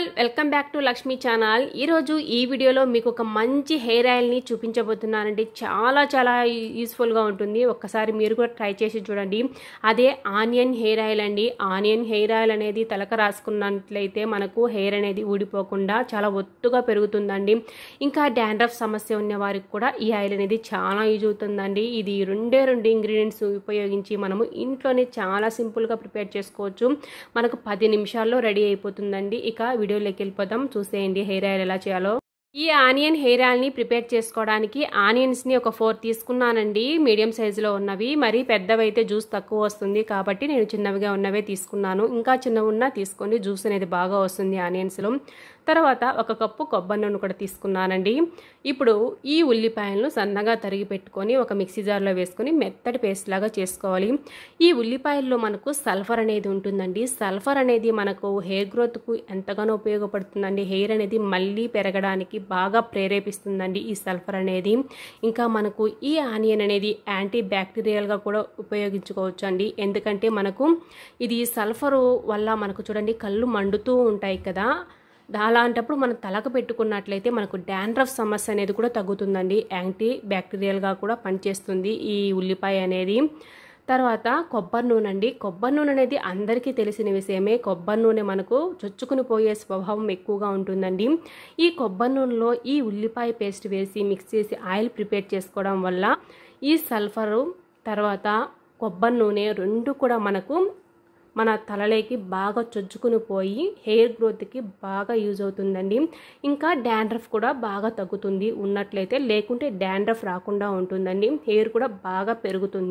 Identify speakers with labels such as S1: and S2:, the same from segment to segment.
S1: all welcome back to Lakshmi channel ఈరోజు ఈ వీడియోలో మీకు ఒక మంచి హెయిర్ ఆయిల్ని చూపించబోతున్నానండి చాలా చాలా యూస్ఫుల్గా ఉంటుంది ఒక్కసారి మీరు కూడా ట్రై చేసి చూడండి అదే ఆనియన్ హెయిర్ ఆయిల్ అండి ఆనియన్ హెయిర్ ఆయిల్ అనేది తలక రాసుకున్నట్లయితే మనకు హెయిర్ అనేది ఊడిపోకుండా చాలా ఒత్తుగా పెరుగుతుందండి ఇంకా డాండ్రఫ్ సమస్య ఉన్న వారికి కూడా ఈ ఆయిల్ అనేది చాలా యూజ్ అవుతుందండి ఇది రెండే రెండు ఇంగ్రీడియంట్స్ ఉపయోగించి మనము ఇంట్లోనే చాలా సింపుల్గా ప్రిపేర్ చేసుకోవచ్చు మనకు పది నిమిషాల్లో రెడీ అయిపోతుందండి ఇక వీడియోలోకి వెళ్ళిపోతాం చూసేయండి హెయిర్ ఆయిల్ ఎలా చేయాలో ఈ ఆనియన్ హెయిర్ ఆయిల్ని ప్రిపేర్ చేసుకోవడానికి ఆనియన్స్ని ఒక ఫోర్ తీసుకున్నానండి మీడియం సైజులో ఉన్నవి మరీ పెద్దవైతే జ్యూస్ తక్కువ వస్తుంది కాబట్టి నేను చిన్నవిగా ఉన్నవే తీసుకున్నాను ఇంకా చిన్నవి ఉన్నా తీసుకోండి జ్యూస్ అనేది బాగా వస్తుంది ఆనియన్స్లో తర్వాత ఒక కప్పు కొబ్బరి నూనె కూడా తీసుకున్నానండి ఇప్పుడు ఈ ఉల్లిపాయలను సన్నగా తరిగి పెట్టుకొని ఒక మిక్సీ జార్లో వేసుకొని మెత్తటి పేస్ట్ లాగా చేసుకోవాలి ఈ ఉల్లిపాయల్లో మనకు సల్ఫర్ అనేది ఉంటుందండి సల్ఫర్ అనేది మనకు హెయిర్ గ్రోత్కు ఎంతగానో ఉపయోగపడుతుందండి హెయిర్ అనేది మళ్ళీ పెరగడానికి ఇది బాగా ప్రేరేపిస్తుందండి ఈ సల్ఫర్ అనేది ఇంకా మనకు ఈ ఆనియన్ అనేది యాంటీ బ్యాక్టీరియల్గా కూడా ఉపయోగించుకోవచ్చు అండి ఎందుకంటే మనకు ఇది సల్ఫరు వల్ల మనకు చూడండి కళ్ళు మండుతూ ఉంటాయి కదా అలాంటప్పుడు మనం తలకు పెట్టుకున్నట్లయితే మనకు డాండ్రఫ్ సమస్య అనేది కూడా తగ్గుతుందండి యాంటీ బ్యాక్టీరియల్గా కూడా పనిచేస్తుంది ఈ ఉల్లిపాయ అనేది తర్వాత కొబ్బరి నూనె అండి కొబ్బరి నూనె అనేది అందరికీ తెలిసిన విషయమే కొబ్బరి నూనె మనకు చొచ్చుకుని పోయే స్వభావం ఎక్కువగా ఉంటుందండి ఈ కొబ్బరి నూనెలో ఈ ఉల్లిపాయ పేస్ట్ వేసి మిక్స్ చేసి ఆయిల్ ప్రిపేర్ చేసుకోవడం వల్ల ఈ సల్ఫరు తర్వాత కొబ్బరి నూనె రెండు కూడా మనకు మన తలలోకి బాగా చొచ్చుకుని పోయి హెయిర్ గ్రోత్కి బాగా యూజ్ అవుతుందండి ఇంకా డాండ్రఫ్ కూడా బాగా తగ్గుతుంది ఉన్నట్లయితే లేకుంటే డాండ్రఫ్ రాకుండా ఉంటుందండి హెయిర్ కూడా బాగా పెరుగుతుంది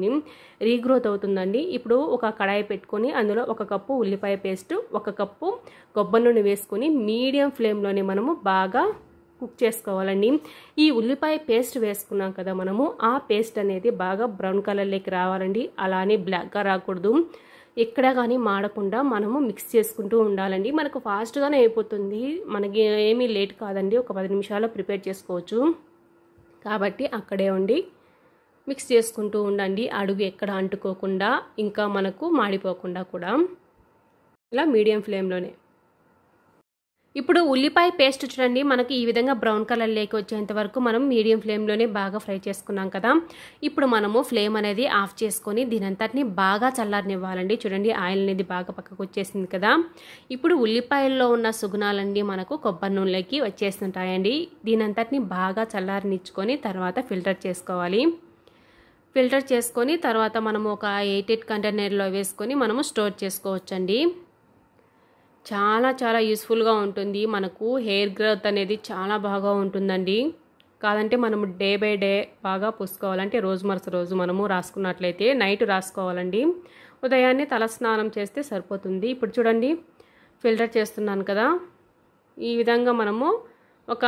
S1: రీగ్రోత్ అవుతుందండి ఇప్పుడు ఒక కడాయి పెట్టుకొని అందులో ఒక కప్పు ఉల్లిపాయ పేస్ట్ ఒక కప్పు కొబ్బరి నూనె వేసుకొని మీడియం ఫ్లేమ్లోనే మనము బాగా కుక్ చేసుకోవాలండి ఈ ఉల్లిపాయ పేస్ట్ వేసుకున్నాం కదా మనము ఆ పేస్ట్ అనేది బాగా బ్రౌన్ కలర్లోకి రావాలండి అలానే బ్లాక్గా రాకూడదు ఎక్కడ కానీ మాడకుండా మనము మిక్స్ చేసుకుంటూ ఉండాలండి మనకు ఫాస్ట్గానే అయిపోతుంది మనకి ఏమీ లేట్ కాదండి ఒక పది నిమిషాల్లో ప్రిపేర్ చేసుకోవచ్చు కాబట్టి అక్కడే ఉండి మిక్స్ చేసుకుంటూ ఉండండి అడుగు ఎక్కడ అంటుకోకుండా ఇంకా మనకు మాడిపోకుండా కూడా ఇలా మీడియం ఫ్లేమ్లోనే ఇప్పుడు ఉల్లిపాయ పేస్ట్ చూడండి మనకి ఈ విధంగా బ్రౌన్ కలర్ లేక వచ్చేంత వరకు మనం మీడియం ఫ్లేమ్లోనే బాగా ఫ్రై చేసుకున్నాం కదా ఇప్పుడు మనము ఫ్లేమ్ అనేది ఆఫ్ చేసుకొని దీనంతటిని బాగా చల్లారనివ్వాలండి చూడండి ఆయిల్ అనేది బాగా పక్కకు వచ్చేసింది కదా ఇప్పుడు ఉల్లిపాయల్లో ఉన్న సుగుణాలన్నీ మనకు కొబ్బరి నూనెలోకి వచ్చేస్తుంటాయండి దీనంతటిని బాగా చల్లారనిచ్చుకొని తర్వాత ఫిల్టర్ చేసుకోవాలి ఫిల్టర్ చేసుకొని తర్వాత మనము ఒక ఎయిట్ ఎయిట్ కంటైనర్లో వేసుకొని మనము స్టోర్ చేసుకోవచ్చండి చాలా చాలా యూస్ఫుల్గా ఉంటుంది మనకు హెయిర్ గ్రోత్ అనేది చాలా బాగా ఉంటుందండి కాదంటే మనము డే బై డే బాగా పూసుకోవాలంటే రోజు మరుస రోజు మనము రాసుకున్నట్లయితే నైట్ రాసుకోవాలండి ఉదయాన్నే తలస్నానం చేస్తే సరిపోతుంది ఇప్పుడు చూడండి ఫిల్టర్ చేస్తున్నాను కదా ఈ విధంగా మనము ఒక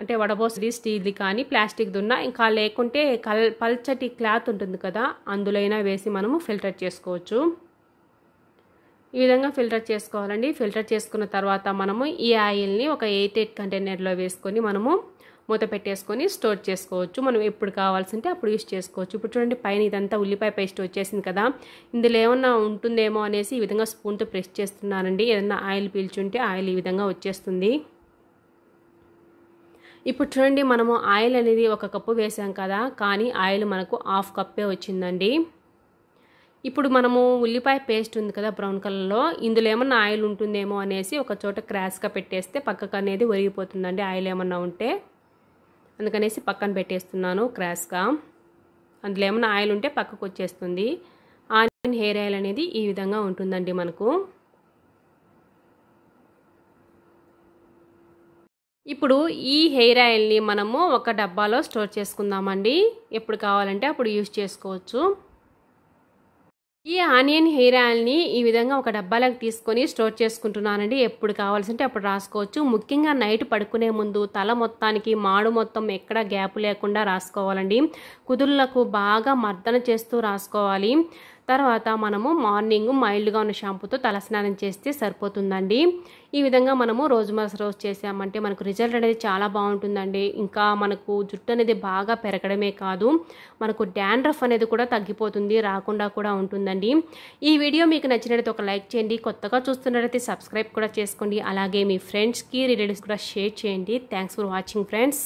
S1: అంటే వడబోసది స్టీల్ది కానీ ప్లాస్టిక్ దున్న ఇంకా లేకుంటే కల్ పల్చటి క్లాత్ ఉంటుంది కదా అందులో వేసి మనము ఫిల్టర్ చేసుకోవచ్చు ఈ విధంగా ఫిల్టర్ చేసుకోవాలండి ఫిల్టర్ చేసుకున్న తర్వాత మనము ఈ ఆయిల్ని ఒక ఎయిట్ ఎయిట్ కంటైనర్లో వేసుకొని మనము మూత పెట్టేసుకొని స్టోర్ చేసుకోవచ్చు మనం ఎప్పుడు కావాల్సింటే అప్పుడు యూస్ చేసుకోవచ్చు ఇప్పుడు చూడండి పైన ఇదంతా ఉల్లిపాయ పేస్ట్ వచ్చేసింది కదా ఇందులో ఏమన్నా ఉంటుందేమో అనేసి ఈ విధంగా స్పూన్తో ప్రెస్ చేస్తున్నానండి ఏదన్నా ఆయిల్ పీల్చుంటే ఆయిల్ ఈ విధంగా వచ్చేస్తుంది ఇప్పుడు చూడండి మనము ఆయిల్ అనేది ఒక కప్పు వేసాం కదా కానీ ఆయిల్ మనకు హాఫ్ కప్పే వచ్చిందండి ఇప్పుడు మనము ఉల్లిపాయ పేస్ట్ ఉంది కదా బ్రౌన్ కలర్లో ఇందులో ఏమన్నా ఆయిల్ ఉంటుందేమో అనేసి ఒక చోట క్రాష్గా పెట్టేస్తే పక్కకు అనేది ఒరిగిపోతుందండి ఆయిల్ ఏమన్నా ఉంటే అందుకనేసి పక్కన పెట్టేస్తున్నాను క్రాష్గా అందులో ఏమన్నా ఆయిల్ ఉంటే పక్కకు వచ్చేస్తుంది ఆనియన్ హెయిర్ ఆయిల్ అనేది ఈ విధంగా ఉంటుందండి మనకు ఇప్పుడు ఈ హెయిర్ ఆయిల్ని మనము ఒక డబ్బాలో స్టోర్ చేసుకుందామండి ఎప్పుడు కావాలంటే అప్పుడు యూజ్ చేసుకోవచ్చు ఈ ఆనియన్ హెయిర్ ఆయిల్ని ఈ విధంగా ఒక డబ్బాలకు తీసుకొని స్టోర్ చేసుకుంటున్నానండి ఎప్పుడు కావాల్సింటే అప్పుడు రాసుకోవచ్చు ముఖ్యంగా నైట్ పడుకునే ముందు తల మొత్తానికి మాడు మొత్తం ఎక్కడ గ్యాప్ లేకుండా రాసుకోవాలండి కుదుర్లకు బాగా మర్దన చేస్తూ రాసుకోవాలి తర్వాత మనము మార్నింగ్ మైల్డ్గా ఉన్న షాంపూతో తలస్నానం చేస్తే సరిపోతుందండి ఈ విధంగా మనము రోజు మరస రోజు చేసామంటే మనకు రిజల్ట్ అనేది చాలా బాగుంటుందండి ఇంకా మనకు జుట్టు అనేది బాగా పెరగడమే కాదు మనకు డాండ్రఫ్ అనేది కూడా తగ్గిపోతుంది రాకుండా కూడా ఉంటుందండి ఈ వీడియో మీకు నచ్చినట్లయితే ఒక లైక్ చేయండి కొత్తగా చూస్తున్నట్లయితే సబ్స్క్రైబ్ కూడా చేసుకోండి అలాగే మీ ఫ్రెండ్స్కి రిలేటివ్స్ కూడా షేర్ చేయండి థ్యాంక్స్ ఫర్ వాచింగ్ ఫ్రెండ్స్